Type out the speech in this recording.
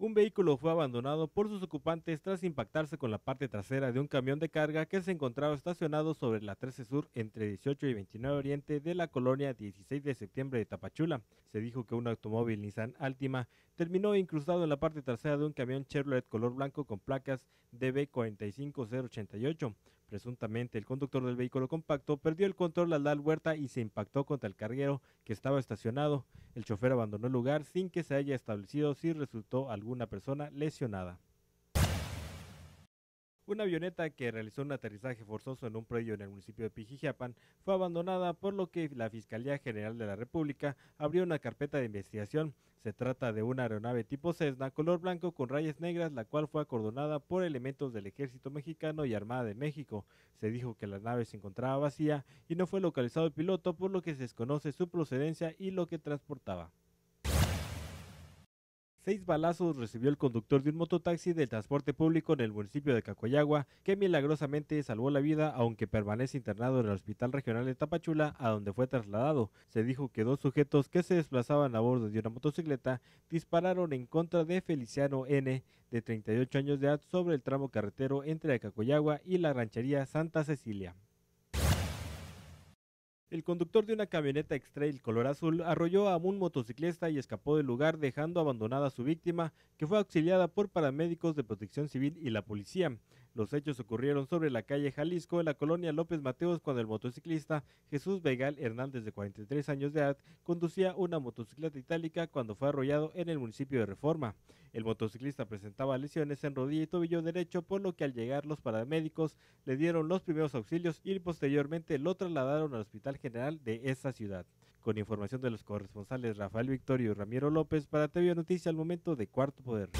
Un vehículo fue abandonado por sus ocupantes tras impactarse con la parte trasera de un camión de carga que se encontraba estacionado sobre la 13 Sur entre 18 y 29 Oriente de la colonia 16 de septiembre de Tapachula. Se dijo que un automóvil Nissan Altima terminó incrustado en la parte trasera de un camión Chevrolet color blanco con placas DB45088. Presuntamente, el conductor del vehículo compacto perdió el control al dar vuelta y se impactó contra el carguero que estaba estacionado. El chofer abandonó el lugar sin que se haya establecido si resultó alguna persona lesionada. Una avioneta que realizó un aterrizaje forzoso en un predio en el municipio de Pijijiapan fue abandonada, por lo que la Fiscalía General de la República abrió una carpeta de investigación. Se trata de una aeronave tipo Cessna color blanco con rayas negras, la cual fue acordonada por elementos del Ejército Mexicano y Armada de México. Se dijo que la nave se encontraba vacía y no fue localizado el piloto, por lo que se desconoce su procedencia y lo que transportaba. Seis balazos recibió el conductor de un mototaxi del transporte público en el municipio de Cacoyagua, que milagrosamente salvó la vida, aunque permanece internado en el Hospital Regional de Tapachula, a donde fue trasladado. Se dijo que dos sujetos que se desplazaban a bordo de una motocicleta dispararon en contra de Feliciano N., de 38 años de edad, sobre el tramo carretero entre Cacoyagua y la ranchería Santa Cecilia. El conductor de una camioneta x color azul arrolló a un motociclista y escapó del lugar dejando abandonada a su víctima, que fue auxiliada por paramédicos de protección civil y la policía. Los hechos ocurrieron sobre la calle Jalisco, en la colonia López Mateos, cuando el motociclista Jesús Vegal Hernández, de 43 años de edad, conducía una motocicleta itálica cuando fue arrollado en el municipio de Reforma. El motociclista presentaba lesiones en rodilla y tobillo derecho, por lo que al llegar los paramédicos le dieron los primeros auxilios y posteriormente lo trasladaron al Hospital General de esa ciudad. Con información de los corresponsales Rafael Victorio y Ramiro López para TV Noticias al momento de Cuarto Poder.